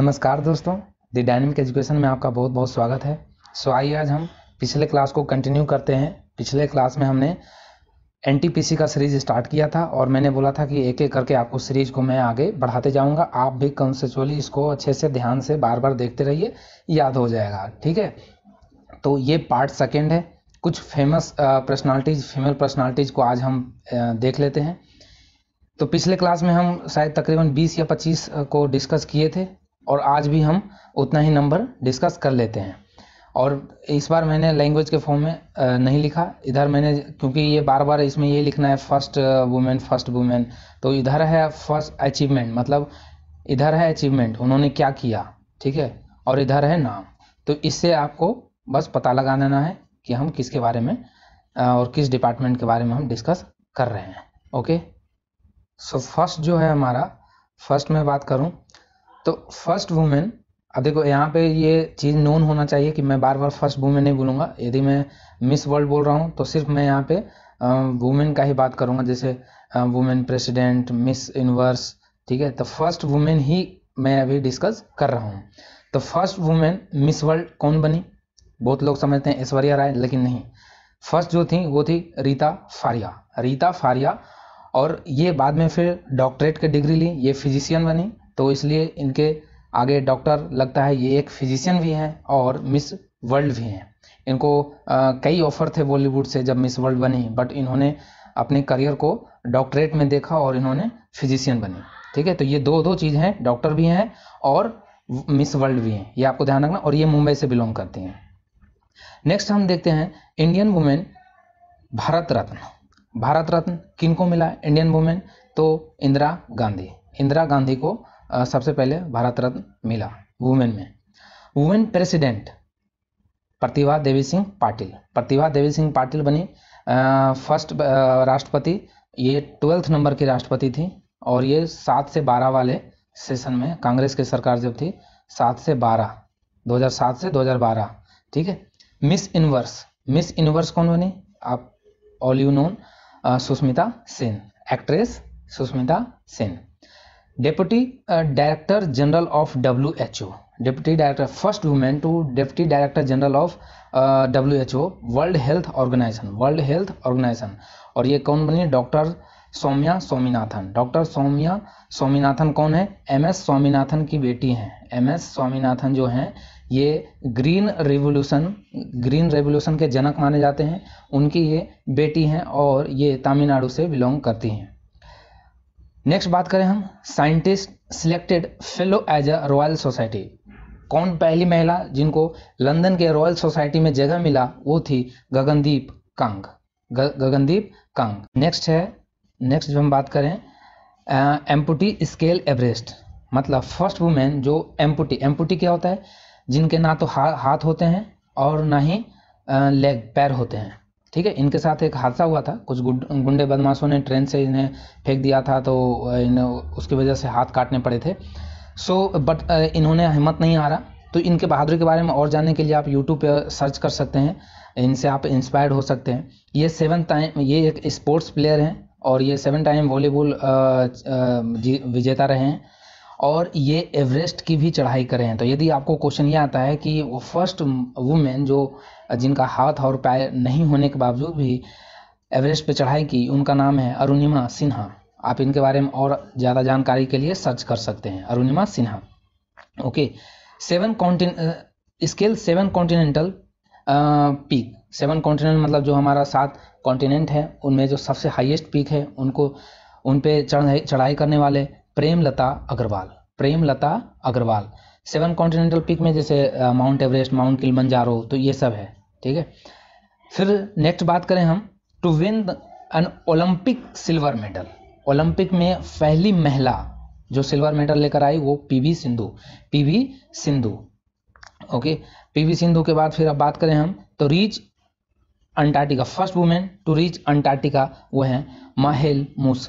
नमस्कार दोस्तों the dynamic education में आपका बहुत बहुत स्वागत है सो आइए आज हम पिछले क्लास को कंटिन्यू करते हैं पिछले क्लास में हमने एन का सीरीज स्टार्ट किया था और मैंने बोला था कि एक एक करके आपको सीरीज को मैं आगे बढ़ाते जाऊंगा आप भी कंसेचुअली इसको अच्छे से ध्यान से बार बार देखते रहिए याद हो जाएगा ठीक है तो ये पार्ट सेकेंड है कुछ फेमस पर्सनालिटीज फीमेल पर्सनालिटीज को आज हम देख लेते हैं तो पिछले क्लास में हम शायद तकरीबन 20 या 25 को डिस्कस किए थे और आज भी हम उतना ही नंबर डिस्कस कर लेते हैं और इस बार मैंने लैंग्वेज के फॉर्म में नहीं लिखा इधर मैंने क्योंकि ये बार बार इसमें ये लिखना है फर्स्ट वुमेन फर्स्ट वुमेन तो इधर है फर्स्ट अचीवमेंट मतलब इधर है अचीवमेंट उन्होंने क्या किया ठीक है और इधर है नाम तो इससे आपको बस पता लगा देना है कि हम किसके बारे में और किस डिपार्टमेंट के बारे में हम डिस्कस कर रहे हैं ओके सो फर्स्ट जो है हमारा फर्स्ट में बात करूं तो फर्स्ट वुमेन अब देखो यहाँ पे ये चीज़ नोन होना चाहिए कि मैं बार बार फर्स्ट वुमेन नहीं बोलूँगा यदि मैं मिस वर्ल्ड बोल रहा हूँ तो सिर्फ मैं यहाँ पे वुमेन का ही बात करूँगा जैसे वुमेन प्रेसिडेंट मिस यूनिवर्स ठीक है तो फर्स्ट वुमेन ही मैं अभी डिस्कस कर रहा हूँ तो फर्स्ट वुमेन मिस वर्ल्ड कौन बनी बहुत लोग समझते हैं ऐश्वर्या राय लेकिन नहीं फर्स्ट जो थी वो थी रीता फारिया रीता फारिया और ये बाद में फिर डॉक्टरेट की डिग्री ली ये फिजिशियन बनी तो इसलिए इनके आगे डॉक्टर लगता है ये एक फिजिशियन भी हैं और मिस वर्ल्ड भी हैं इनको आ, कई ऑफर थे बॉलीवुड से जब मिस वर्ल्ड बनी बट इन्होंने अपने करियर को डॉक्टरेट में देखा और इन्होंने फिजिशियन बनी ठीक है तो ये दो दो चीज़ हैं डॉक्टर भी हैं और मिस वर्ल्ड भी हैं ये आपको ध्यान रखना और ये मुंबई से बिलोंग करती हैं नेक्स्ट हम देखते हैं इंडियन वुमेन भारत रत्न भारत रत्न किन को मिला इंडियन वुमेन तो इंदिरा गांधी इंदिरा गांधी को सबसे पहले भारत रत्न मिला वुमेन में वुमेन प्रेसिडेंट प्रतिभा देवी सिंह पाटिल प्रतिभा देवी सिंह पाटिल बनी फर्स्ट राष्ट्रपति ये ट्वेल्थ नंबर की राष्ट्रपति थी और ये सात से बारह वाले सेशन में कांग्रेस की सरकार जब थी सात से बारह 2007 से 2012 ठीक है मिस इनवर्स मिस इनवर्स कौन बनी आप all you known Sushmita Sen actress Sushmita Sen director general of W H O deputy director first women to deputy director general of W H O World Health Organization World Health Organization और ये कौन बनी doctor Soumya Swaminathan doctor Soumya Swaminathan कौन है M S Swaminathan की बेटी हैं M S Swaminathan जो हैं ये ग्रीन रेवोल्यूशन ग्रीन रेवोल्यूशन के जनक माने जाते हैं उनकी ये बेटी हैं और ये तमिलनाडु से बिलोंग करती हैं नेक्स्ट बात करें हम scientist selected fellow as a Royal Society कौन पहली महिला जिनको लंदन के रॉयल सोसाइटी में जगह मिला वो थी गगनदीप कांग ग, गगनदीप कांग नेक्स्ट है नेक्स्ट हम बात करें एम्पुटी स्केल एवरेस्ट मतलब फर्स्ट वुमेन जो एम्पुटी एम्पुटी क्या होता है जिनके ना तो हा, हाथ होते हैं और ना ही लेग पैर होते हैं ठीक है इनके साथ एक हादसा हुआ था कुछ गुंडे बदमाशों ने ट्रेन से इन्हें फेंक दिया था तो इन्हें उसकी वजह से हाथ काटने पड़े थे सो so, बट इन्होंने हिम्मत नहीं हारा तो इनके बहादुरी के बारे में और जानने के लिए आप यूट्यूब पर सर्च कर सकते हैं इनसे आप इंस्पायर्ड हो सकते हैं ये सेवन टाइम ये एक स्पोर्ट्स प्लेयर हैं और ये सेवन टाइम वॉलीबॉल विजेता रहे हैं और ये एवरेस्ट की भी चढ़ाई करें हैं तो यदि आपको क्वेश्चन ये आता है कि वो फर्स्ट वुमेन जो जिनका हाथ और पैर नहीं होने के बावजूद भी एवरेस्ट पे चढ़ाई की उनका नाम है अरुणिमा सिन्हा आप इनके बारे में और ज़्यादा जानकारी के लिए सर्च कर सकते हैं Arunima Sinha okay seven continent scale seven continental peak seven continent मतलब जो हमारा सात कॉन्टिनेंट है उनमें जो सबसे हाईएस्ट पीक है उनको उन पे चढ़ाई करने वाले Premlata Agarwal Premlata Agarwal seven continental peak में जैसे माउंट एवरेस्ट माउंट किलमंजारो तो ये सब है ठीक है फिर नेक्स्ट बात करें हम to win an Olympic silver medal Olympic में पहली महिला जो सिल्वर मेडल लेकर आई वो P V Sindhu P V Sindhu okay P V Sindhu के बाद फिर अब बात करें हम तो reach Antarctica first women to reach Antarctica वो है Meher Moos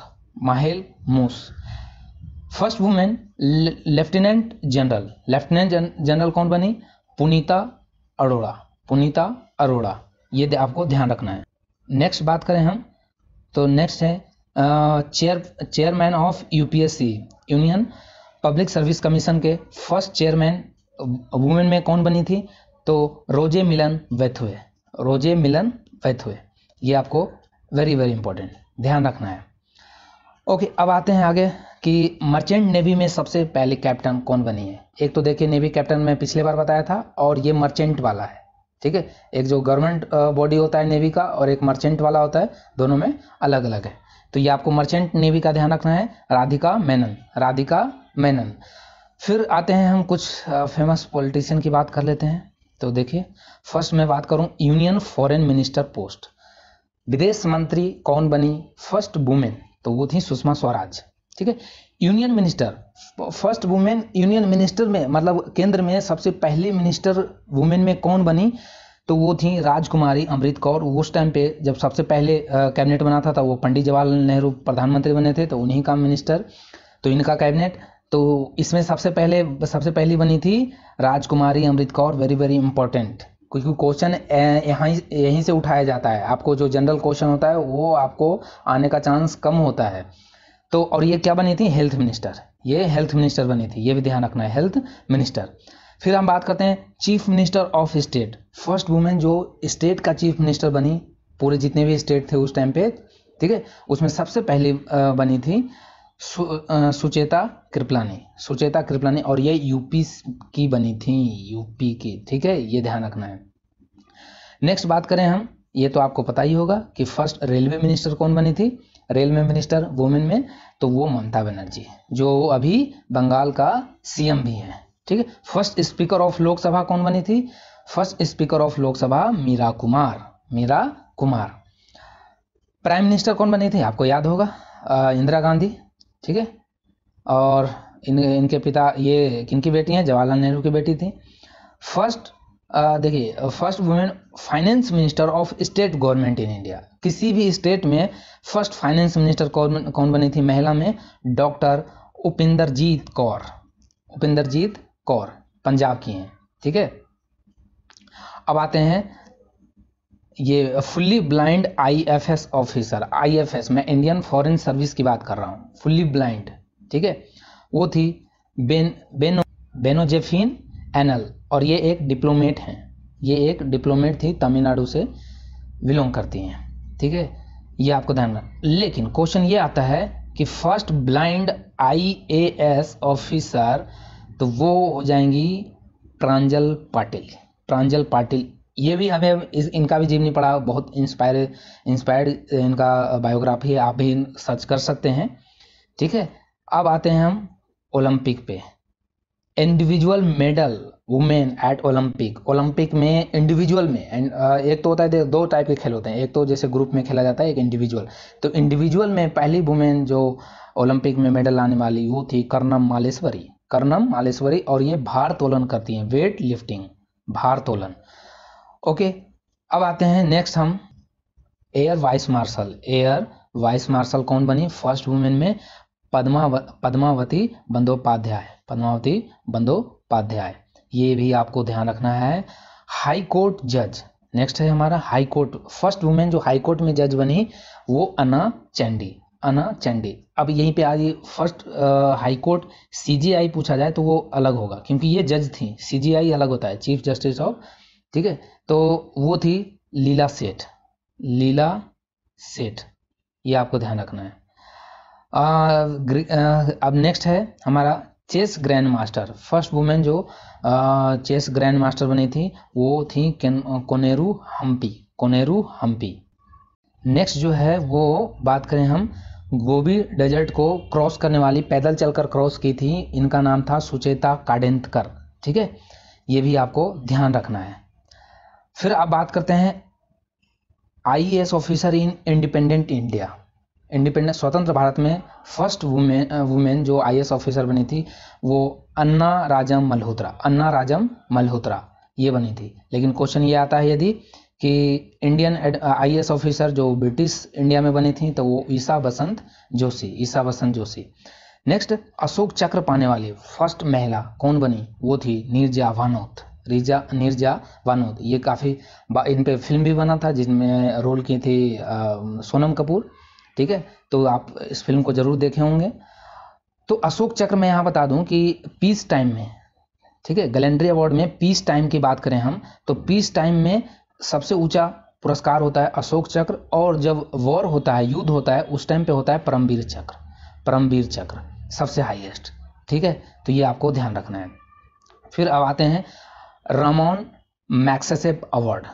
Meher Moos first women lieutenant general lieutenant general कौन बनी पुनीता अरोड़ा पुनीता अरोड़ा ये आपको ध्यान रखना है नेक्स्ट बात करें हम तो नेक्स्ट है chair chairman of UPSC Union Public Service Commission के फर्स्ट चेयरमैन वुमेन में कौन बनी थी तो रोजे मिलन हुए रोजे मिलन वैथुए ये आपको वेरी वेरी इंपॉर्टेंट ध्यान रखना है ओके अब आते हैं आगे कि मर्चेंट नेवी में सबसे पहले कैप्टन कौन बनी है एक तो देखिए नेवी कैप्टन मैं पिछले बार बताया था और ये मर्चेंट वाला है ठीक है एक जो गवर्नमेंट बॉडी होता है नेवी का और एक मर्चेंट वाला होता है दोनों में अलग अलग है तो ये आपको मर्चेंट नेवी का ध्यान रखना है राधिका मेनन राधिका मेनन फिर आते हैं हम कुछ फेमस पॉलिटिशियन की बात कर लेते हैं तो देखिए फर्स्ट मैं बात करूं यूनियन फॉरेन मिनिस्टर पोस्ट विदेश मंत्री कौन बनी फर्स्ट वुमेन तो वो थी सुषमा स्वराज ठीक है union minister first women union minister में मतलब केंद्र में सबसे पहले मिनिस्टर वुमेन में कौन बनी तो वो थी राजकुमारी अमृत कौर उस टाइम पे जब सबसे पहले कैबिनेट बना था तब वो पंडित जवाहरलाल नेहरू प्रधानमंत्री बने थे तो उन्हीं का मिनिस्टर तो इनका कैबिनेट तो इसमें सबसे पहले सबसे पहली बनी थी Rajkumari Amrit Kaur very very important क्योंकि क्वेश्चन यहाँ यहीं से उठाया जाता है आपको जो जनरल क्वेश्चन होता है वो आपको आने का चांस कम होता है तो और ये क्या बनी थी हेल्थ मिनिस्टर ये हेल्थ मिनिस्टर बनी थी ये भी ध्यान रखना है हेल्थ मिनिस्टर फिर हम बात करते हैं chief minister of state first women जो स्टेट का चीफ मिनिस्टर बनी पूरे जितने भी स्टेट थे उस टाइम पे ठीक है उसमें सबसे पहली बनी थी सु, सुचेता कृपलानी सुचेता कृपलानी और ये यूपी की बनी थी यूपी की ठीक है ये ध्यान रखना है नेक्स्ट बात करें हम ये तो आपको पता ही होगा कि फर्स्ट रेलवे मिनिस्टर कौन बनी थी रेलवे मिनिस्टर वुमेन में तो वो ममता बनर्जी जो अभी बंगाल का सीएम भी है ठीक है फर्स्ट स्पीकर ऑफ लोकसभा कौन बनी थी first speaker of Lok Sabha Meira Kumar Meira Kumar prime minister कौन बनी थी आपको याद होगा इंदिरा गांधी ठीक है और इन इनके पिता ये किनकी बेटी हैं जवाहरलाल नेहरू की बेटी थी फर्स्ट देखिए first women finance minister of state government in India किसी भी स्टेट में फर्स्ट फाइनेंस मिनिस्टर कौन कौन बनी थी महिला में डॉक्टर उपिंदरजीत कौर उपिंदरजीत कौर पंजाब की हैं ठीक है अब आते हैं ये fully blind IFS officer IFS मैं इंडियन फॉरेन सर्विस की बात कर रहा हूँ फुल्ली ब्लाइंड ठीक है वो थी बेन बेनो बेनोजेफिन एनल और ये एक डिप्लोमेट हैं ये एक डिप्लोमेट थी तमिलनाडु से बिलोंग करती हैं ठीक है ये आपको ध्यान रखना लेकिन क्वेश्चन ये आता है कि फर्स्ट ब्लाइंड एस ऑफिसर तो वो हो जाएंगी प्रांजल पाटिल प्रांजल पाटिल ये भी हमें इस इनका भी जीवनी पढ़ा बहुत इंस्पायर इंस्पायर्ड इनका बायोग्राफी है आप भी सर्च कर सकते हैं ठीक है अब आते हैं हम ओलंपिक पे individual medal women at Olympic Olympic में इंडिविजुअल में एंड uh, एक तो होता है दो टाइप के खेल होते हैं एक तो जैसे ग्रुप में खेला जाता है एक इंडिविजुअल तो इंडिविजुअल में पहली वुमेन जो ओलंपिक में मेडल लाने वाली वो थी कर्नम मालेश्वरी कर्नम मालेश्वरी और ये भारतोलन करती हैं वेट लिफ्टिंग भारतोलन ओके अब आते हैं नेक्स्ट हम air vice marshal air vice marshal कौन बनी फर्स्ट वुमेन में पद्मा पद्मावती बंदोपाध्याय पद्मावती बंदोपाध्याय ये भी आपको ध्यान रखना है हाई कोर्ट जज नेक्स्ट है हमारा हाई कोर्ट फर्स्ट वुमेन जो हाई कोर्ट में जज बनी वो अना चंडी अना चंडी अब यहीं पे आज फर्स्ट हाई कोर्ट सीजीआई पूछा जाए तो वो अलग होगा क्योंकि ये जज थी सीजीआई अलग होता है चीफ जस्टिस ऑफ ठीक है तो वो थी लीला सेठ लीला सेठ ये आपको ध्यान रखना है आ, आ, अब नेक्स्ट है हमारा chess grand master first women जो आ, चेस ग्रैंड मास्टर बनी थी वो थी कोनेरू हम्पी कोनेरू हम्पी नेक्स्ट जो है वो बात करें हम गोबी डेजर्ट को क्रॉस करने वाली पैदल चलकर क्रॉस की थी इनका नाम था सुचेता काडेंतकर ठीक है ये भी आपको ध्यान रखना है फिर आप बात करते हैं I officer in independent India independent स्वतंत्र भारत में फर्स्ट वुमेन वुमेन जो आई ऑफिसर बनी थी वो अन्ना राजम मल्होत्रा अन्ना राजम मल्होत्रा ये बनी थी लेकिन क्वेश्चन ये आता है यदि कि इंडियन आई ऑफिसर जो ब्रिटिश इंडिया में बनी थी तो वो ईसा बसंत जोशी ईसा बसंत जोशी नेक्स्ट अशोक चक्र पाने वाली फर्स्ट महिला कौन बनी वो थी नीरजा वानोथ रिजा निर्जा वानोद ये काफ़ी इन पर फिल्म भी बना था जिनमें रोल की थी सोनम कपूर ठीक है तो आप इस फिल्म को ज़रूर देखे होंगे तो अशोक चक्र मैं यहाँ बता दूँ कि पीस टाइम में ठीक है गलेंड्री अवार्ड में पीस टाइम की बात करें हम तो पीस टाइम में सबसे ऊंचा पुरस्कार होता है अशोक चक्र और जब वॉर होता है युद्ध होता है उस टाइम पे होता है परमवीर चक्र परमवीर चक्र सबसे हाईएस्ट ठीक है तो ये आपको ध्यान रखना है फिर अब आते हैं रामोन मैक्सेसेप अवार्ड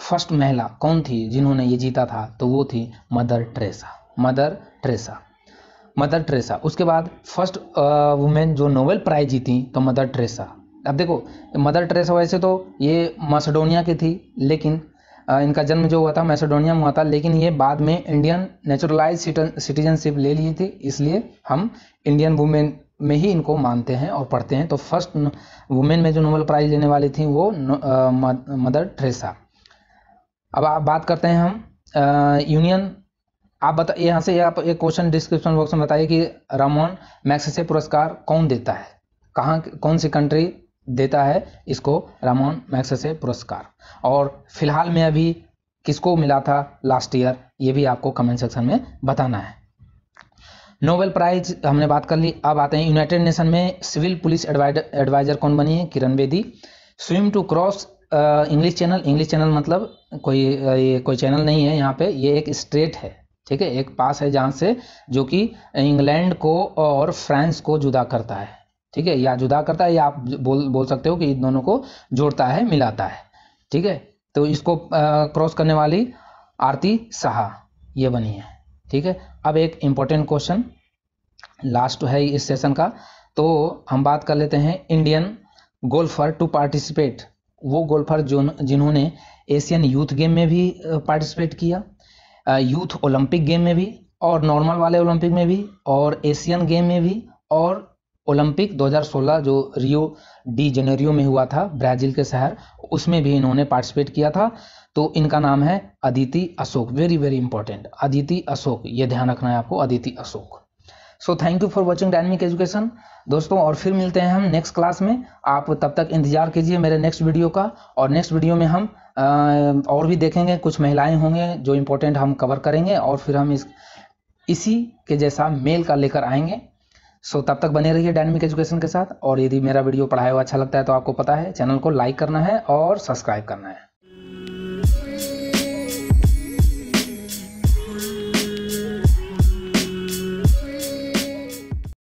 फर्स्ट महिला कौन थी जिन्होंने ये जीता था तो वो थी Mother Teresa Mother Teresa Mother Teresa उसके बाद फर्स्ट वुमेन जो नोबेल प्राइज जीती तो मदर ट्रेसा अब देखो मदर ट्रेसा वैसे तो ये मैसेडोनिया की थी लेकिन इनका जन्म जो हुआ था मैसेडोनिया में हुआ था लेकिन ये बाद में इंडियन नेचुरलाइज सिटीजनशिप ले ली थी इसलिए हम इंडियन वुमेन में ही इनको मानते हैं और पढ़ते हैं तो फर्स्ट वुमेन में जो नोबल प्राइज़ लेने वाली थी वो आ, मदर ट्रेसा अब आप बात करते हैं हम यूनियन आप बता यहाँ से आप एक क्वेश्चन डिस्क्रिप्शन बॉक्स में बताइए कि रामोन मैक्सेसे पुरस्कार कौन देता है कहाँ कौन सी कंट्री देता है इसको रामोन मैक्सेसे पुरस्कार और फिलहाल में अभी किसको मिला था लास्ट ईयर ये भी आपको कमेंट सेक्शन में बताना है नोबेल प्राइज हमने बात कर ली अब आते हैं यूनाइटेड नेशन में सिविल पुलिस एडवाइजर कौन बनी है Kiran Bedi swim to cross English channel English channel मतलब कोई ये कोई चैनल नहीं है यहाँ पे ये एक स्ट्रेट है ठीक है एक पास है जहाँ से जो कि इंग्लैंड को और फ्रांस को जुदा करता है ठीक है या जुदा करता है या आप बोल बोल सकते हो कि इन दोनों को जोड़ता है मिलाता है ठीक है तो इसको क्रॉस करने वाली आरती शाह ये बनी है ठीक है अब एक इम्पॉर्टेंट क्वेश्चन लास्ट है इस सेशन का तो हम बात कर लेते हैं इंडियन गोल्फर टू पार्टिसिपेट वो गोल्फर जो जिन्होंने एशियन यूथ गेम में भी पार्टिसिपेट किया यूथ ओलंपिक गेम में भी और नॉर्मल वाले ओलंपिक में भी और एशियन गेम में भी और ओलंपिक 2016 जो रियो डी जेनेरियो में हुआ था ब्राज़ील के शहर उसमें भी इन्होंने पार्टिसिपेट किया था तो इनका नाम है Aditi Ashok very very important Aditi Ashok ये ध्यान रखना है आपको Aditi Ashok so thank you for watching dynamic education दोस्तों और फिर मिलते हैं हम नेक्स्ट क्लास में आप तब तक इंतजार कीजिए मेरे नेक्स्ट वीडियो का और नेक्स्ट वीडियो में हम आ, और भी देखेंगे कुछ महिलाएं होंगे जो इम्पोर्टेंट हम कवर करेंगे और फिर हम इस इसी के जैसा मेल का लेकर आएंगे सो तब तक बने रहिए डायनमिक एजुकेशन के साथ और यदि मेरा वीडियो पढ़ाया हुआ अच्छा लगता है तो आपको पता है चैनल को लाइक करना है और सब्सक्राइब करना है